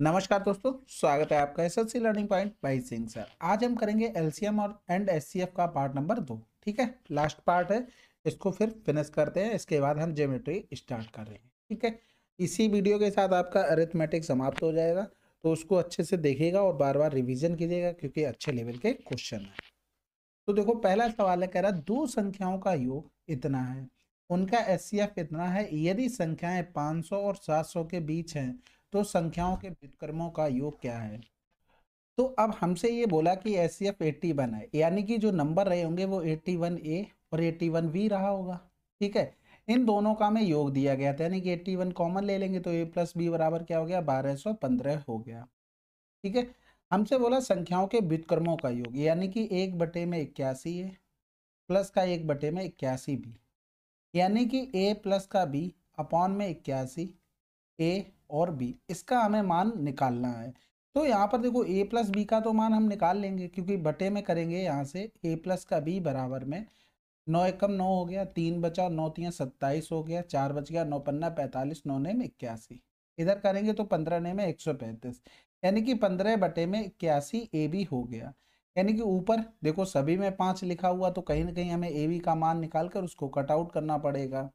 नमस्कार दोस्तों स्वागत है आपका S L C learning point भाई सिंह सर आज हम करेंगे एलसीएम और एंड एससीएफ का पार्ट नंबर दो ठीक है लास्ट पार्ट है इसको फिर फिनिश करते हैं इसके बाद हम ज्योमेट्री स्टार्ट कर रहे हैं ठीक है इसी वीडियो के साथ आपका अरिथमेटिक समाप्त हो जाएगा तो उसको अच्छे से देखिएगा और बार बार रिविजन कीजिएगा क्योंकि अच्छे लेवल के क्वेश्चन हैं तो देखो पहला सवाल है कह रहा दो संख्याओं का योग इतना है उनका एस इतना है यदि संख्याएं 500 और 700 के बीच हैं तो संख्याओं के व्युत्क्रमों का योग क्या है तो अब हमसे ये बोला कि S C F eighty one है यानी कि जो नंबर रहे होंगे वो एट्टी वन ए और एट्टी वन बी रहा होगा ठीक है इन दोनों का हमें योग दिया गया था यानी कि एट्टी वन कॉमन ले लेंगे तो ए प्लस बी बराबर क्या हो गया बारह सौ पंद्रह हो गया ठीक है हमसे बोला संख्याओं के व्युतक्रमों का योग यानी कि एक बटे में इक्यासी ए प्लस का एक बटे में इक्यासी बी यानी कि ए प्लस का बी अपॉन में इक्यासी ए और बी इसका हमें मान निकालना है तो यहाँ पर देखो ए प्लस बी का तो मान हम निकाल लेंगे क्योंकि बटे में करेंगे यहाँ से ए प्लस का बी बराबर में नौ एकम नौ हो गया तीन बचा नौ तीन सत्ताईस हो गया चार बच गया नौ पन्ना पैंतालीस नौ ने में इक्यासी इधर करेंगे तो पंद्रह ने में एक सौ पैंतीस यानी कि पंद्रह बटे में इक्यासी ए बी हो गया यानी कि ऊपर देखो सभी में पाँच लिखा हुआ तो कहीं ना कहीं हमें ए बी का मान निकाल कर उसको कटआउट करना पड़ेगा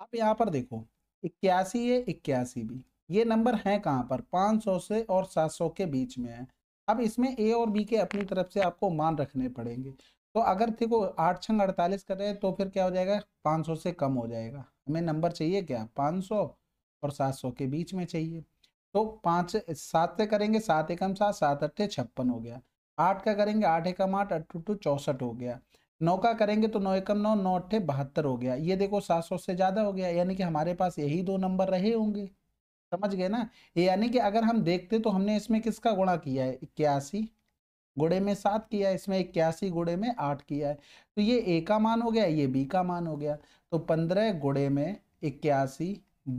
अब यहाँ पर देखो इक्यासी ए इक्यासी बी ये नंबर हैं कहाँ पर 500 से और 700 के बीच में है अब इसमें ए और बी के अपनी तरफ से आपको मान रखने पड़ेंगे तो अगर देखो आठ छंग अड़तालीस कर रहे हैं तो फिर क्या हो जाएगा 500 से कम हो जाएगा हमें नंबर चाहिए क्या 500 और 700 के बीच में चाहिए तो पाँच सात से करेंगे सात एकम सात सात अट्ठे छप्पन हो गया आठ का करेंगे आठ एकम आठ अट्ठू टू चौंसठ हो गया नौ का करेंगे तो नौ एकम नौ नौ अट्ठे बहत्तर हो गया ये देखो सात सौ से ज़्यादा हो गया यानी कि हमारे पास यही दो नंबर रहे होंगे समझ गए ना यानी कि अगर हम देखते तो हमने इसमें किसका गुणा किया है इक्यासी गुड़े में सात किया है इसमें इक्यासी गुड़े में आठ किया है तो ये ए का मान हो गया ये बी का मान हो गया तो पंद्रह गुड़े में इक्यासी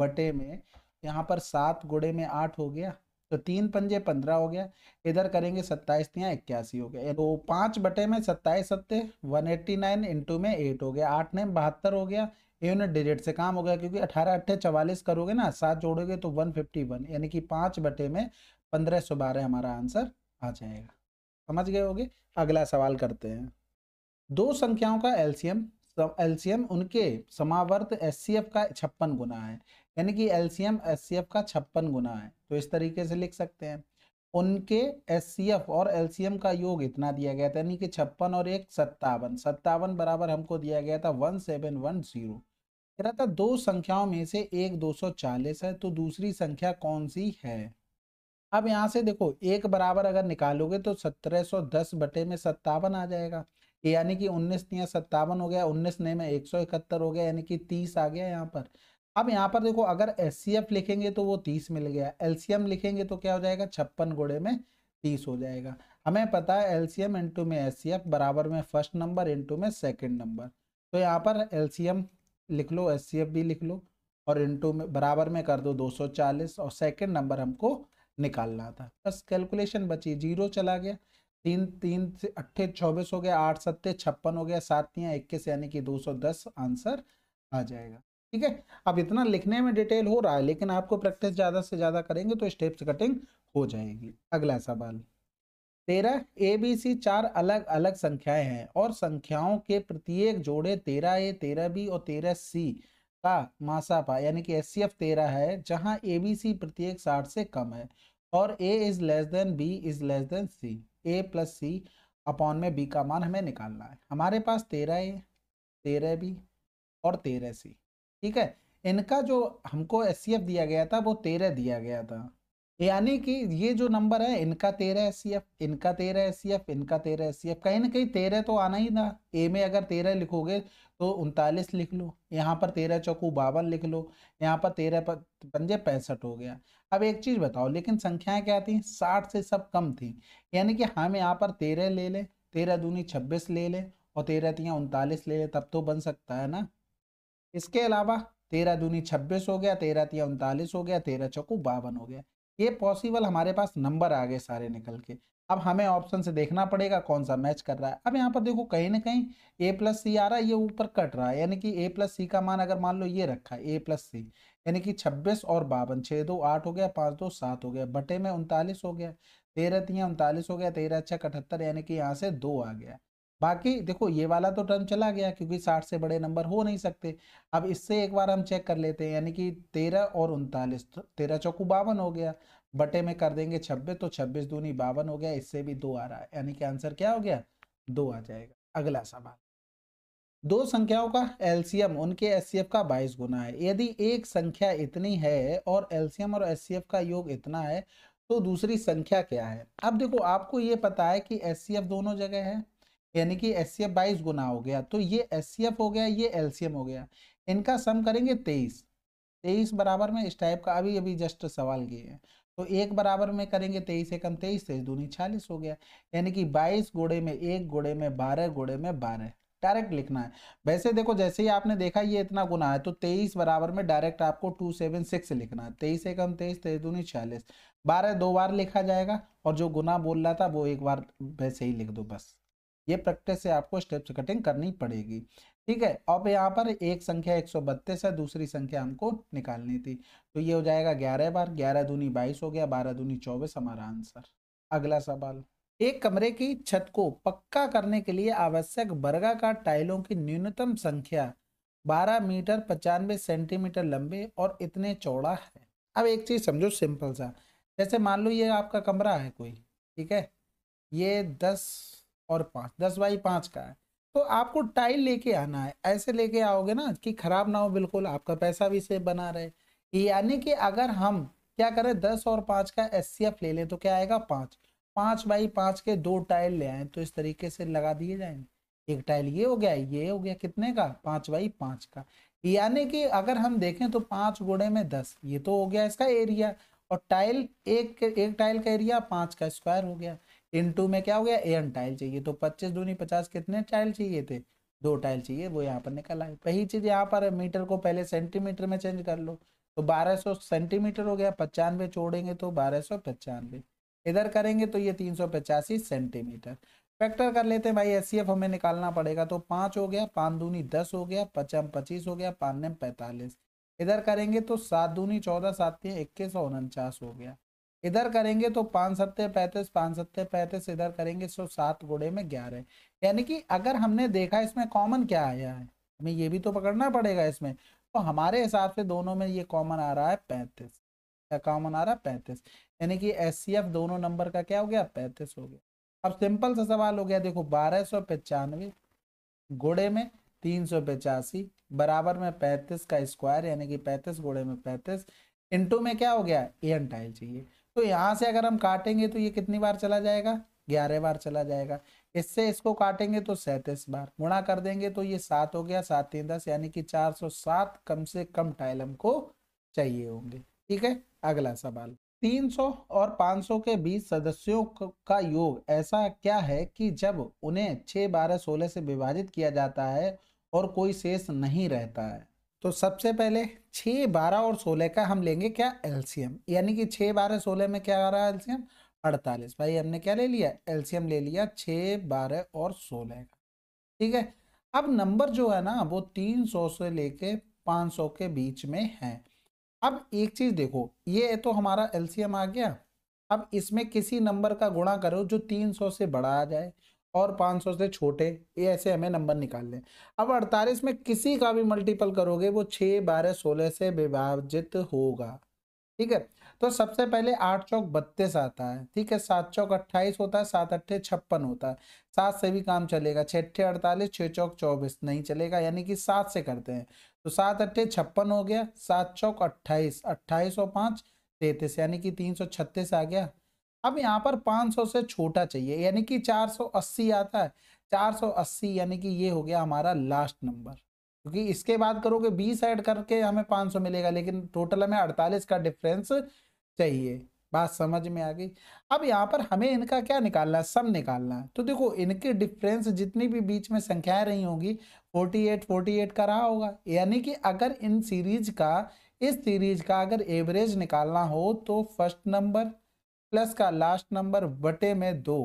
बटे में यहाँ पर सात गुड़े में आठ हो गया तो तीन पंजे पंद्रह हो गया इधर करेंगे सत्ताईस तो यहाँ इक्यासी हो गया तो पाँच बटे में सत्ताईस सत्ते वन एट्टी नाइन इंटू में एट हो गया आठ ने बहत्तर हो गया यूनिट डिजिट से काम हो गया क्योंकि अठारह अट्ठे चवालीस करोगे ना सात जोड़ोगे तो वन फिफ्टी वन यानी कि पाँच बटे में पंद्रह सौ बारह हमारा आंसर आ जाएगा समझ गए होगे अगला सवाल करते हैं दो संख्याओं का एलसीएम एलसीएम उनके समावर्त एस का छप्पन गुना है यानी कि एलसीएम एस का छप्पन गुना है तो इस तरीके से लिख सकते हैं उनके एस और एल का योग इतना दिया गया था यानी कि छप्पन और एक सत्तावन सत्तावन बराबर हमको दिया गया था वन सेवन वन जीरो कह रहा था दो संख्याओं में से एक दो सौ चालीस है तो दूसरी संख्या कौन सी है अब यहाँ से देखो एक बराबर अगर निकालोगे तो सत्रह सौ दस बटे में सत्तावन आ जाएगा यानी कि उन्नीस नया सत्तावन हो गया उन्नीस नए में एक सौ इकहत्तर हो गया यानी कि तीस आ गया यहाँ पर अब यहाँ पर देखो अगर एस लिखेंगे तो वो तीस मिल गया एलसीएम लिखेंगे तो क्या हो जाएगा छप्पन गुड़े में तीस हो जाएगा हमें पता है एम इंटू में एस बराबर में फर्स्ट नंबर इंटू में सेकेंड नंबर तो यहाँ पर एलसीएम लिख लो एस भी लिख लो और इंटू में बराबर में कर दो 240 और सेकेंड नंबर हमको निकालना था बस कैलकुलेशन बची जीरो चला गया तीन तीन से अट्ठे चौबीस हो गया आठ सत्ते छप्पन हो गया सात तीन इक्कीस यानी कि दो आंसर आ जाएगा ठीक है अब इतना लिखने में डिटेल हो रहा है लेकिन आपको प्रैक्टिस ज़्यादा से ज़्यादा करेंगे तो स्टेप्स कटिंग हो जाएगी अगला सवाल तेरह ए बी सी चार अलग अलग संख्याएं हैं और संख्याओं के प्रत्येक जोड़े तेरह ए तेरह बी और तेरह सी का मासापा यानी कि एस सी एफ तेरह है जहां ए बी सी प्रत्येक साठ से कम है और A is less than B is less than C A plus C upon में बी का मान हमें निकालना है हमारे पास तेरह ए तेरह बी और तेरह सी ठीक है इनका जो हमको एस दिया गया था वो तेरह दिया गया था यानी कि ये जो नंबर है इनका तेरह एस इनका तेरह एस इनका तेरह एस कहीं ना कहीं तेरह तो आना ही ना ए में अगर तेरह लिखोगे तो उनतालीस लिख लो यहाँ पर तेरह चौकू बावन लिख लो यहाँ पर तेरह पंजे पैंसठ हो गया अब एक चीज़ बताओ लेकिन संख्याएं क्या थी साठ से सब कम थी यानी कि हम यहाँ पर तेरह ले लें तेरह दूनी छब्बीस ले लें और तेरह तीन उनतालीस ले लें तब तो बन सकता है ना इसके अलावा तेरह दूनी छब्बीस हो गया तेरह तिया उनतालीस हो गया तेरह चौकू बावन हो गया ये पॉसिबल हमारे पास नंबर आ गए सारे निकल के अब हमें ऑप्शन से देखना पड़ेगा कौन सा मैच कर रहा है अब यहाँ पर देखो कहीं ना कहीं ए प्लस सी आ रहा है ये ऊपर कट रहा है यानी कि ए प्लस सी का मान अगर मान लो ये रखा है ए प्लस सी यानी कि छब्बीस और बावन छः दो आठ हो गया पाँच दो सात हो गया बटे में उनतालीस हो गया तेरह तिया उनतालीस हो गया तेरह छः अठहत्तर यानी कि यहाँ से दो आ गया बाकी देखो ये वाला तो टर्म चला गया क्योंकि साठ से बड़े नंबर हो नहीं सकते अब इससे एक बार हम चेक कर लेते हैं यानी कि तेरह और उनतालीस तो तेरह चौकू बावन हो गया बटे में कर देंगे छब्बीस तो छब्बीस दूनी बावन हो गया इससे भी दो आ रहा है यानी कि आंसर क्या हो गया दो आ जाएगा अगला सवाल दो संख्याओं का एलसीएम उनके एस का बाईस गुना है यदि एक संख्या इतनी है और एलसीएम और एस का योग इतना है तो दूसरी संख्या क्या है अब देखो आपको ये पता है कि एस दोनों जगह है यानी कि एस सी गुना हो गया तो ये एस हो गया ये एल हो गया इनका सम करेंगे तेईस तेईस बराबर में इस टाइप का अभी अभी जस्ट सवाल किए हैं तो एक बराबर में करेंगे तेईस एकम तेईस तेईस दूनी छियालीस हो गया यानी कि बाईस गोड़े में एक गोड़े में बारह गोड़े में बारह डायरेक्ट लिखना है वैसे देखो जैसे ही आपने देखा ये इतना गुना है तो तेईस बराबर में डायरेक्ट आपको टू सेवन सिक्स लिखना है तेईस एकम तेईस तेईस दूनी छियालीस बारह दो बार लिखा जाएगा और जो गुना बोल रहा था वो एक बार वैसे ही लिख दो बस ये प्रैक्टिस से आपको स्टेप्स कटिंग करनी पड़ेगी ठीक है अब यहाँ पर एक संख्या एक सौ बत्तीस है दूसरी संख्या हमको निकालनी थी तो ये हो जाएगा ग्यारह बार ग्यारह दूनी बाईस हो गया बारह दूनी चौबीस हमारा आंसर अगला सवाल एक कमरे की छत को पक्का करने के लिए आवश्यक का टाइलों की न्यूनतम संख्या 12 मीटर पचानवे सेंटीमीटर लंबे और इतने चौड़ा है अब एक चीज़ समझो सिंपल सा जैसे मान लो ये आपका कमरा है कोई ठीक है ये दस और पाँच दस बाई पाँच का है तो आपको टाइल लेके आना है ऐसे लेके आओगे ना कि खराब ना हो बिल्कुल आपका पैसा भी सेफ बना रहे यानी कि अगर हम क्या करें दस और पाँच का एस ले लें तो क्या आएगा पाँच पाँच बाई पाँच के दो टाइल ले आए तो इस तरीके से लगा दिए जाएंगे एक टाइल ये हो गया ये हो गया कितने का पाँच बाई पाँच का यानी कि अगर हम देखें तो पाँच गुड़े में दस ये तो हो गया इसका एरिया और टाइल एक एक टाइल का एरिया पाँच का स्क्वायर हो गया इन टू में क्या हो गया एन टाइल चाहिए तो पच्चीस दूनी पचास कितने टाइल चाहिए थे दो टाइल चाहिए वो यहाँ पर निकल आए वही चीज़ यहाँ पर मीटर को पहले सेंटीमीटर में चेंज कर लो तो सौ सेंटीमीटर हो गया पचानवे छोड़ेंगे तो बारह सौ पचानवे इधर करेंगे तो ये तीन सौ पचासी सेंटीमीटर फैक्टर कर लेते हैं भाई एस हमें निकालना पड़ेगा तो पाँच हो गया पाँच दूनी दस हो गया पचम पच्चीस हो गया पान पैंतालीस इधर करेंगे तो सात दूनी चौदह सात तीन इक्कीस और उनचास हो गया इधर करेंगे तो पाँच सत्ते पैंतीस पाँच सत्ते पैंतीस इधर करेंगे सो सात गुड़े में ग्यारह यानी कि अगर हमने देखा इसमें कॉमन क्या आया है हमें ये भी तो पकड़ना पड़ेगा इसमें तो हमारे हिसाब से दोनों में ये कॉमन आ रहा है पैंतीस क्या कॉमन आ रहा है पैंतीस यानी कि एस दोनों नंबर का क्या हो गया पैंतीस हो गया अब सिंपल सा सवाल हो गया देखो बारह सौ पचानवे घोड़े में तीन सौ पचासी बराबर में पैंतीस का स्क्वायर यानी कि पैंतीस घोड़े में पैंतीस इंटू में क्या हो गया एन टाइल चाहिए तो यहाँ से अगर हम काटेंगे तो ये कितनी बार चला जाएगा ग्यारह बार चला जाएगा इससे इसको काटेंगे तो सैंतीस बार गुणा कर देंगे तो ये सात हो गया सात तीन दस यानी कि चार सौ सात कम से कम टाइल हमको चाहिए होंगे ठीक है अगला सवाल तीन सौ और सौ के बीच सदस्यों का योग ऐसा क्या है कि जब उन्हें छः बारह सोलह से विभाजित किया जाता है और कोई शेष नहीं रहता है तो सबसे पहले छः बारह और सोलह का हम लेंगे क्या एलसीएम यानी कि छः बारह सोलह में क्या आ रहा है एलसीएम अड़तालीस भाई हमने क्या ले लिया एलसीएम ले लिया छः बारह और सोलह का ठीक है अब नंबर जो है ना वो तीन सौ से लेके पाँच सौ के बीच में है अब एक चीज़ देखो ये तो हमारा एलसीएम आ गया अब इसमें किसी नंबर का गुणा करो जो तीन सौ से बड़ा आ जाए और 500 से छोटे ये ऐसे हमें नंबर निकाल लें अब 48 में किसी का भी मल्टीपल करोगे वो 6 बारह 16 से विभाजित होगा ठीक है तो सबसे पहले आठ चौक बत्तीस आता है ठीक है सात चौक अट्ठाईस होता है सात अट्ठे छप्पन होता है सात से भी काम चलेगा अट्ठे अड़तालीस छः चौक चौबीस नहीं चलेगा यानी कि सात से करते हैं तो सात अट्ठे छप्पन हो गया सात चौक अट्ठाईस अट्ठाईस और पाँच तैतीस यानी कि तीन सौ छत्तीस आ गया अब यहाँ पर 500 से छोटा चाहिए यानी कि 480 आता है 480 यानी कि ये हो गया हमारा लास्ट नंबर क्योंकि इसके बाद करोगे 20 ऐड करके हमें 500 मिलेगा लेकिन टोटल हमें 48 का डिफरेंस चाहिए बात समझ में आ गई अब यहाँ पर हमें इनका क्या निकालना है सम निकालना है तो देखो इनके डिफरेंस जितनी भी बीच में संख्याएं रही होंगी 48 48 का रहा होगा यानी कि अगर इन सीरीज का इस सीरीज का अगर एवरेज निकालना हो तो फर्स्ट नंबर प्लस का लास्ट नंबर बटे में दो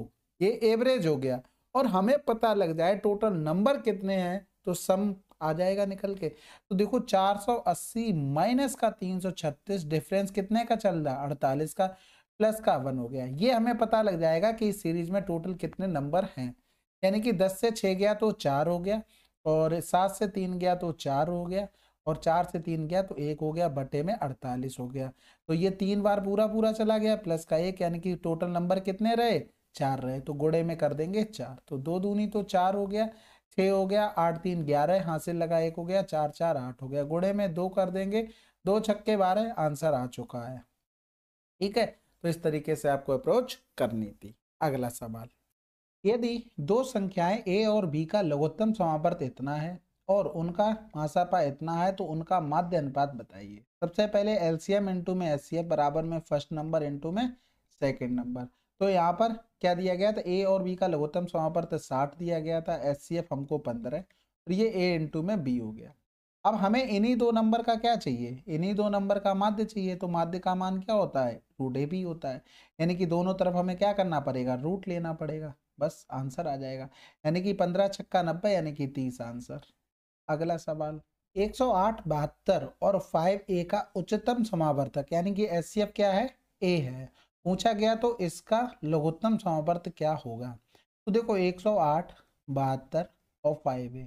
ये एवरेज हो गया और हमें पता लग जाए टोटल नंबर कितने हैं तो सम आ जाएगा निकल के तो देखो 480 माइनस का 336 डिफरेंस कितने का चल रहा है 48 का प्लस का वन हो गया ये हमें पता लग जाएगा कि इस सीरीज में टोटल कितने नंबर हैं यानी कि 10 से 6 गया तो चार हो गया और सात से तीन गया तो चार हो गया और चार से तीन गया तो एक हो गया बटे में अड़तालीस हो गया तो ये तीन बार पूरा पूरा चला गया प्लस का एक यानी कि टोटल नंबर कितने रहे चार रहे तो गुड़े में कर देंगे चार तो दो दूनी तो चार हो गया छ हो गया आठ तीन ग्यारह हासिल लगा एक हो गया चार चार आठ हो गया गुड़े में दो कर देंगे दो छक्के बारह आंसर आ चुका है ठीक है तो इस तरीके से आपको अप्रोच करनी थी अगला सवाल यदि दो संख्याएं ए और बी का लघुत्तम समापर्त इतना है और उनका मासापा इतना है तो उनका माध्य अनुपात बताइए सबसे पहले एलसीएम इंटू में एस बराबर में फर्स्ट नंबर इंटू में सेकेंड नंबर तो यहाँ पर क्या दिया गया था ए और बी का लघुत्तम समापर तो साठ दिया गया था एस हमको पंद्रह और ये ए इंटू में बी हो गया अब हमें इन्हीं दो नंबर का क्या चाहिए इन्हीं दो नंबर का माध्य चाहिए तो माध्य का मान क्या होता है रूट ए भी होता है यानी कि दोनों तरफ हमें क्या करना पड़ेगा रूट लेना पड़ेगा बस आंसर आ जाएगा यानी कि पंद्रह छक्का नब्बे यानी कि तीस आंसर अगला सवाल आठ बहत्तर और 5a का उच्चतम समावर्तक यानी कि एस क्या है ए है पूछा गया तो इसका लघुत्तम समावर्त क्या होगा तो देखो 108 बहत्तर और 5a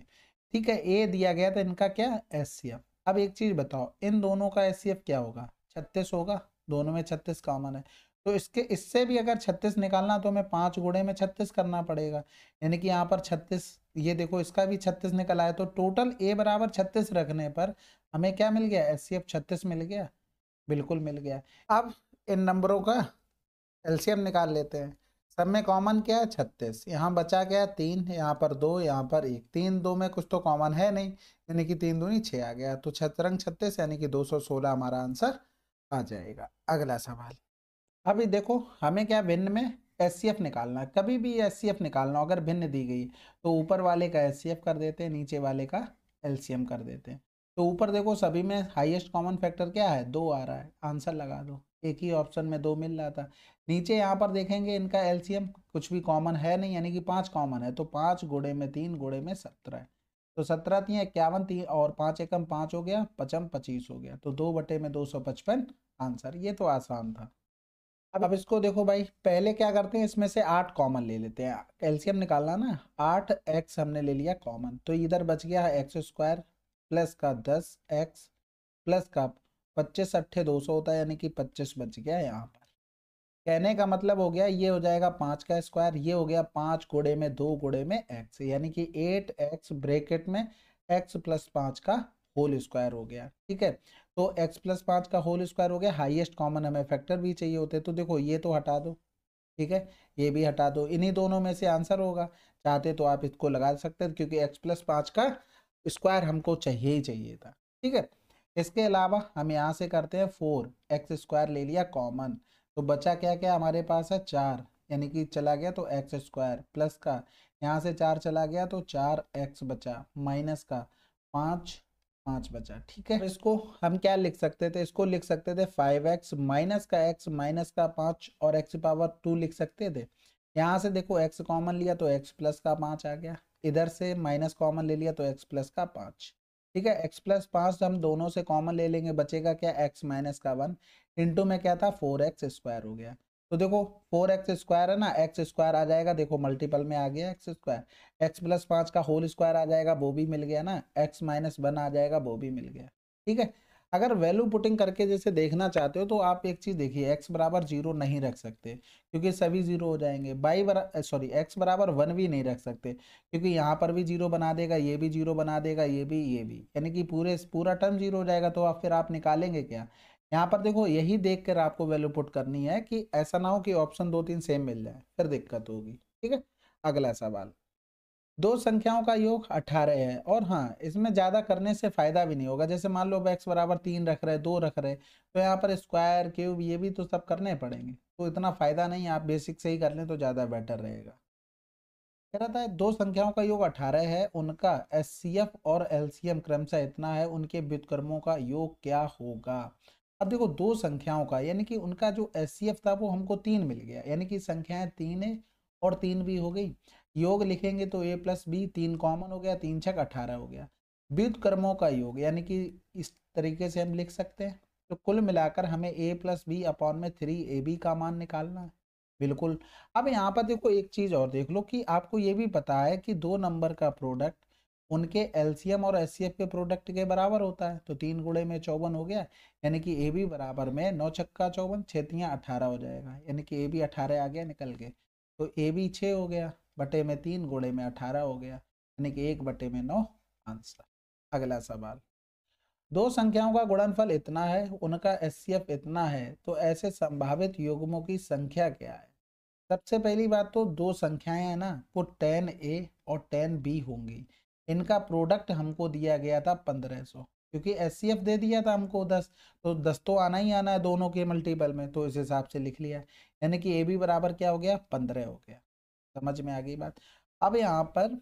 ठीक है ए दिया गया था तो इनका क्या एस अब एक चीज़ बताओ इन दोनों का एस क्या होगा छत्तीस होगा दोनों में छत्तीस कॉमन है तो इसके इससे भी अगर छत्तीस निकालना तो हमें पाँच गुड़े में छत्तीस करना पड़ेगा यानी कि यहाँ पर छत्तीस ये देखो इसका भी छत्तीस निकल आया तो टोटल ए बराबर छत्तीस रखने पर हमें क्या मिल गया एस सी एफ छत्तीस मिल गया बिल्कुल मिल गया अब इन नंबरों का एलसीएम निकाल लेते हैं सब में कॉमन क्या है छत्तीस यहाँ बचा गया तीन यहाँ पर दो यहाँ पर एक तीन दो में कुछ तो कॉमन है नहीं यानी कि तीन ही छः आ गया तो छतरंग छत्तीस यानी कि दो सौ सोलह हमारा आंसर आ जाएगा अगला सवाल अभी देखो हमें क्या भिन्न में एस निकालना कभी भी एस निकालना अगर भिन्न दी गई तो ऊपर वाले का एस कर देते हैं नीचे वाले का एल कर देते हैं तो ऊपर देखो सभी में हाईएस्ट कॉमन फैक्टर क्या है दो आ रहा है आंसर लगा दो एक ही ऑप्शन में दो मिल रहा था नीचे यहाँ पर देखेंगे इनका एल कुछ भी कॉमन है नहीं यानी कि पाँच कॉमन है तो पाँच गुड़े में तीन गुड़े में सत्रह तो सत्रह तीन इक्यावन तीन और पाँच एकम पाँच हो गया पचम पच्चीस हो गया तो दो बटे में दो सौ पचपन आंसर ये तो आसान था अब अब इसको देखो भाई पहले क्या करते हैं इसमें से आठ कॉमन ले लेते हैं कैल्शियम निकालना ना आठ एक्स हमने ले लिया कॉमन तो इधर बच गया है एक्स स्क्वायर प्लस का दस एक्स प्लस का पच्चीस अट्ठे दो सौ होता है यानी कि पच्चीस बच गया यहाँ पर कहने का मतलब हो गया ये हो जाएगा पाँच का स्क्वायर ये हो गया पाँच गुड़े में दो गुड़े में एक्स यानी कि एट एक्स ब्रेकेट में एक्स प्लस पाँच का होल स्क्वायर हो गया ठीक है तो x प्लस पाँच का होल स्क्वायर हो गया हाईएस्ट कॉमन हमें फैक्टर भी चाहिए होते तो देखो ये तो हटा दो ठीक है ये भी हटा दो इन्हीं दोनों में से आंसर होगा चाहते तो आप इसको लगा सकते क्योंकि एक्स प्लस पाँच का स्क्वायर हमको चाहिए ही चाहिए था ठीक है इसके अलावा हम यहाँ से करते हैं फोर एक्स स्क्वायर ले लिया कॉमन तो बचा क्या क्या हमारे पास है चार यानी कि चला गया तो एक्स स्क्वायर प्लस का यहाँ से चार चला गया तो चार एक्स बचा माइनस का पाँच पाँच बचा ठीक है इसको हम क्या लिख सकते थे इसको लिख सकते थे फाइव एक्स माइनस का एक्स माइनस का पाँच और एक्स पावर टू लिख सकते थे यहाँ से देखो एक्स कॉमन लिया तो एक्स प्लस का पाँच आ गया इधर से माइनस कॉमन ले लिया तो एक्स प्लस का पाँच ठीक है एक्स प्लस पाँच हम दोनों से कॉमन ले लेंगे बचेगा क्या एक्स माइनस का वन इंटू में क्या था फोर एक्स स्क्वायर हो गया तो देखो फोर एक्स स्क्वायर है ना एक्स स्क्वायर आ जाएगा देखो मल्टीपल में आ गया एक्स स्क्वायर एक्स प्लस पांच का होल स्क्वायर आ जाएगा वो भी मिल गया ना एक्स माइनस वन आ जाएगा वो भी मिल गया ठीक है अगर वैल्यू पुटिंग करके जैसे देखना चाहते हो तो आप एक चीज़ देखिए एक्स बराबर जीरो नहीं रख सकते क्योंकि सभी जीरो हो जाएंगे बाई सॉरी एक्स बराबर वन भी नहीं रख सकते क्योंकि यहाँ पर भी जीरो बना देगा ये भी जीरो बना देगा ये भी ये भी यानी कि पूरे पूरा टर्म जीरो हो जाएगा तो आप फिर आप निकालेंगे क्या यहाँ पर देखो यही देख कर आपको वैल्यू पुट करनी है कि ऐसा ना हो कि ऑप्शन दो तीन सेम मिल जाए फिर दिक्कत होगी ठीक है अगला सवाल दो संख्याओं का योग अठारह है और हाँ इसमें ज़्यादा करने से फ़ायदा भी नहीं होगा जैसे मान लो एक्स बराबर तीन रख रहे दो रख रहे तो यहाँ पर स्क्वायर क्यूब ये भी तो सब करने पड़ेंगे तो इतना फ़ायदा नहीं आप बेसिक से ही कर लें तो ज़्यादा बेटर रहेगा कह रहा था दो संख्याओं का योग अठारह है उनका एस और एल क्रमशः इतना है उनके व्युतक्रमों का योग क्या होगा अब देखो दो संख्याओं का यानी कि उनका जो एस था वो हमको तीन मिल गया यानी कि संख्याएं तीन है और तीन भी हो गई योग लिखेंगे तो ए प्लस बी तीन कॉमन हो गया तीन छक अठारह हो गया विद्युत कर्मों का योग यानी कि इस तरीके से हम लिख सकते हैं तो कुल मिलाकर हमें ए प्लस बी अपॉन में थ्री ए बी का मान निकालना है बिल्कुल अब यहाँ पर देखो एक चीज़ और देख लो कि आपको ये भी पता है कि दो नंबर का प्रोडक्ट उनके एलसीएम और एस के प्रोडक्ट के बराबर होता है तो तीन गुड़े में चौवन हो गया यानी कि ए बी बराबर में नौ छक्का चौवन छतियाँ अठारह हो जाएगा यानी कि ए बी अठारह आ गया निकल के तो ए बी छः हो गया बटे में तीन गुड़े में अठारह हो गया यानी कि एक बटे में नौ आंसर अगला सवाल दो संख्याओं का गुणनफल इतना है उनका एस इतना है तो ऐसे संभावित युग्मों की संख्या क्या है सबसे पहली बात तो दो संख्याएं हैं ना वो टेन ए और टेन बी होंगी इनका प्रोडक्ट हमको दिया गया था पंद्रह सौ क्योंकि एस दे दिया था हमको दस तो दस तो आना ही आना है दोनों के मल्टीपल में तो इस हिसाब से लिख लिया यानी कि ए बी बराबर क्या हो गया पंद्रह हो गया समझ में आ गई बात अब यहाँ पर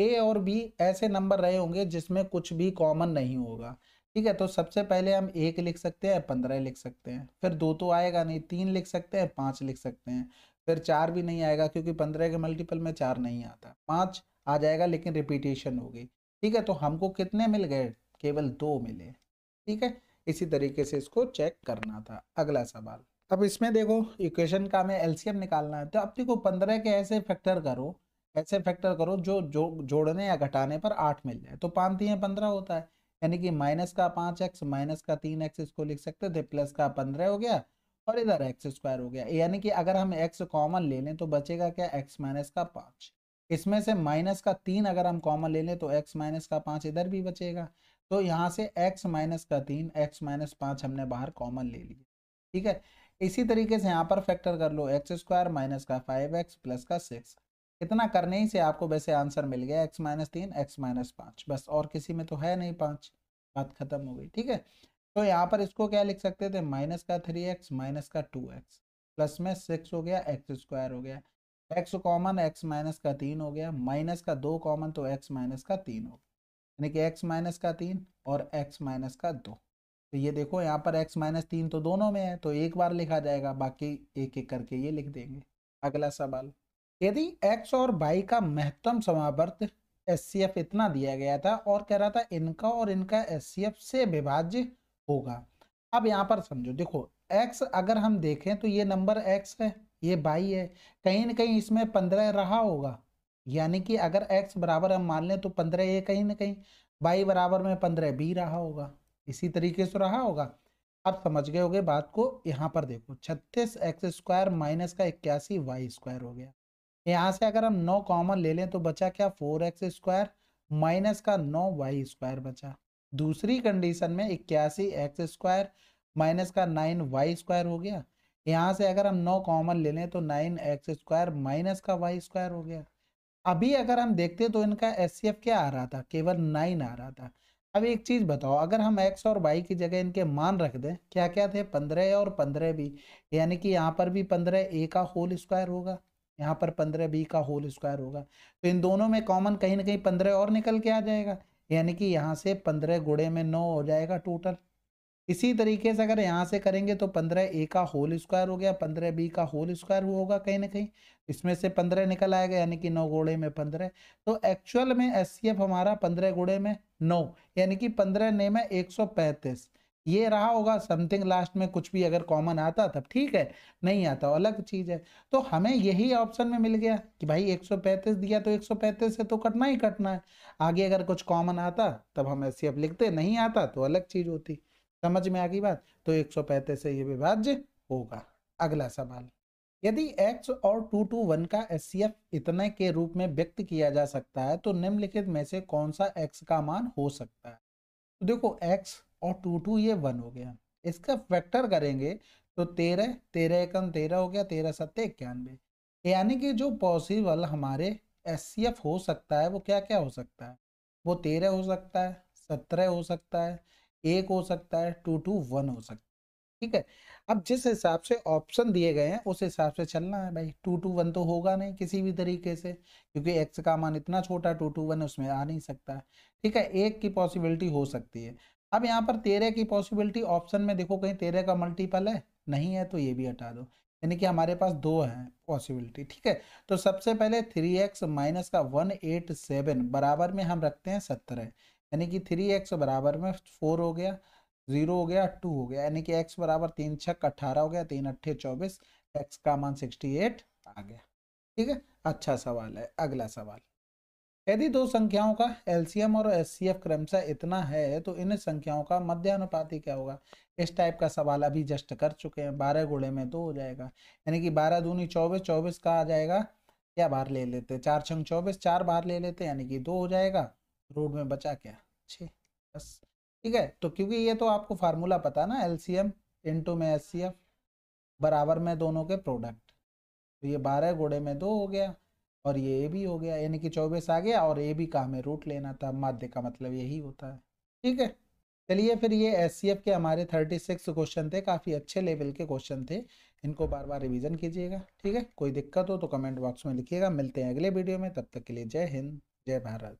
ए और बी ऐसे नंबर रहे होंगे जिसमें कुछ भी कॉमन नहीं होगा ठीक है तो सबसे पहले हम एक लिख सकते हैं पंद्रह लिख सकते हैं फिर दो तो आएगा नहीं तीन लिख सकते हैं पाँच लिख सकते हैं फिर चार भी नहीं आएगा क्योंकि पंद्रह के मल्टीपल में चार नहीं आता पाँच आ जाएगा लेकिन रिपीटेशन होगी ठीक है तो हमको कितने मिल गए केवल दो मिले ठीक है इसी तरीके से इसको चेक करना था अगला सवाल अब इसमें देखो इक्वेशन का हमें एलसीएम निकालना है तो अब देखो पंद्रह के ऐसे फैक्टर करो ऐसे फैक्टर करो जो जो जोड़ने या घटाने पर आठ मिल जाए तो पाँच तीन पंद्रह होता है यानी कि माइनस का पाँच एक्स माइनस का तीन एक्स इसको लिख सकते थे प्लस का पंद्रह हो गया और इधर एक्स स्क्वायर हो गया यानी कि अगर हम एक्स कॉमन ले लें तो बचेगा क्या एक्स माइनस का पाँच इसमें से माइनस का तीन अगर हम कॉमन ले लें तो एक्स माइनस का पाँच इधर भी बचेगा तो यहाँ से एक्स माइनस का तीन एक्स माइनस पाँच हमने बाहर कॉमन ले लिया ठीक है इसी तरीके से यहाँ पर फैक्टर कर लो एक्स स्क्वायर माइनस का फाइव एक्स प्लस का सिक्स इतना करने ही से आपको वैसे आंसर मिल गया एक्स माइनस तीन एक्स माइनस पाँच बस और किसी में तो है नहीं पाँच बात खत्म हो गई ठीक है तो यहाँ पर इसको क्या लिख सकते थे माइनस का थ्री एक्स माइनस का टू एक्स प्लस में सिक्स हो गया एक्स स्क्वायर हो गया एक्स कॉमन एक्स माइनस का तीन हो गया माइनस का दो कॉमन तो एक्स माइनस का तीन हो गया यानी कि एक्स माइनस का तीन और एक्स माइनस का दो तो ये देखो यहाँ पर एक्स माइनस तीन तो दोनों में है तो एक बार लिखा जाएगा बाकी एक एक करके ये लिख देंगे अगला सवाल यदि एक्स और बाई का महत्तम समावर्त एस इतना दिया गया था और कह रहा था इनका और इनका एस से विभाज्य होगा अब यहाँ पर समझो देखो एक्स अगर हम देखें तो ये नंबर एक्स है ये बाई है कहीं ना कहीं इसमें पंद्रह रहा होगा यानी कि अगर एक्स बराबर हम मान लें तो पंद्रह ए कहीं ना कहीं बाई बराबर में पंद्रह बी रहा होगा इसी तरीके से रहा होगा आप समझ गए होगे बात को यहाँ पर देखो छत्तीस एक्स स्क्वायर माइनस का इक्यासी वाई स्क्वायर हो गया यहाँ से अगर हम नौ कॉमन ले लें तो बचा क्या फोर एक्स स्क्वायर माइनस का नौ वाई स्क्वायर बचा दूसरी कंडीशन में इक्यासी एक्स स्क्वायर माइनस का नाइन वाई स्क्वायर हो गया यहाँ से अगर हम नौ कॉमन ले लें तो नाइन एक्स स्क्वायर माइनस का वाई स्क्वायर हो गया अभी अगर हम देखते तो इनका एस क्या आ रहा था केवल नाइन आ रहा था अब एक चीज़ बताओ अगर हम एक्स और वाई की जगह इनके मान रख दें क्या क्या थे पंद्रह और पंद्रह बी यानी कि यहाँ पर भी पंद्रह ए का होल स्क्वायर होगा यहाँ पर पंद्रह बी का होल स्क्वायर होगा तो इन दोनों में कॉमन कहीं ना कहीं पंद्रह और निकल के आ जाएगा यानी कि यहाँ से पंद्रह गुड़े में नौ हो जाएगा टोटल इसी तरीके से अगर यहाँ से करेंगे तो पंद्रह ए का होल स्क्वायर हो गया पंद्रह बी का होल स्क्वायर होगा कहीं ना कहीं इसमें से पंद्रह निकल आएगा यानी कि नौ गोड़े में पंद्रह तो एक्चुअल में एस हमारा पंद्रह गोड़े में नौ यानी कि पंद्रह ने में एक सौ पैंतीस ये रहा होगा समथिंग लास्ट में कुछ भी अगर कॉमन आता तब ठीक है नहीं आता अलग चीज़ है तो हमें यही ऑप्शन में मिल गया कि भाई 135 दिया तो 135 से तो कटना ही कटना है आगे अगर कुछ कॉमन आता तब हम सी अब लिखते नहीं आता तो अलग चीज़ होती समझ में आ गई बात तो एक सौ पैंतीस से ये विभाज्य होगा अगला सवाल यदि x और टू टू वन का एस इतने के रूप में व्यक्त किया जा सकता है तो निम्नलिखित में से कौन सा x का मान हो सकता है तो देखो x और टू टू ये वन हो गया इसका फैक्टर करेंगे तो तेरह तेरह एकम तेरह हो गया तेरह सत्य इक्यानवे यानी कि जो पॉसिबल हमारे एस हो सकता है वो क्या क्या हो सकता है वो तेरह हो सकता है सत्रह हो सकता है एक हो सकता है टू टू वन हो सकता है ठीक है अब जिस हिसाब से ऑप्शन दिए गए हैं उस हिसाब से चलना है भाई टू टू वन तो होगा नहीं किसी भी तरीके से क्योंकि एक्स का मान इतना छोटा टू टू वन उसमें आ नहीं सकता ठीक है एक की पॉसिबिलिटी हो सकती है अब यहाँ पर तेरह की पॉसिबिलिटी ऑप्शन में देखो कहीं तेरह का मल्टीपल है नहीं है तो ये भी हटा दो यानी कि हमारे पास दो हैं पॉसिबिलिटी ठीक है तो सबसे पहले थ्री एक्स माइनस का वन एट सेवन बराबर में हम रखते हैं सत्रह यानी कि थ्री एक्स बराबर में फोर हो गया जीरो हो गया टू हो गया यानी कि एक्स बराबर तीन छक अट्ठारह हो गया तीन अट्ठे चौबीस एक्स का मान सिक्सटी एट आ गया ठीक है अच्छा सवाल है अगला सवाल यदि दो संख्याओं का एलसीएम और एस क्रमशः इतना है तो इन संख्याओं का मध्यानुपाती क्या होगा इस टाइप का सवाल अभी जस्ट कर चुके हैं बारह गुड़े में दो तो हो जाएगा यानी कि बारह दूनी चौबीस चौबीस का आ जाएगा क्या बाहर ले लेते हैं चार छंग चौबीस चार बाहर ले लेते हैं यानी कि दो हो जाएगा रोड में बचा क्या छः बस ठीक है तो क्योंकि ये तो आपको फार्मूला पता है ना एल सी एम टू में एस सी एफ बराबर में दोनों के प्रोडक्ट तो ये बारह गुड़े में दो हो गया और ये ए भी हो गया यानी कि चौबीस आ गया और ए भी का हमें रूट लेना था माध्य का मतलब यही होता है ठीक है चलिए फिर ये एस के हमारे थर्टी सिक्स क्वेश्चन थे काफ़ी अच्छे लेवल के क्वेश्चन थे इनको बार बार रिवीजन कीजिएगा ठीक है कोई दिक्कत हो तो कमेंट बॉक्स में लिखिएगा मिलते हैं अगले वीडियो में तब तक के लिए जय हिंद जय भारत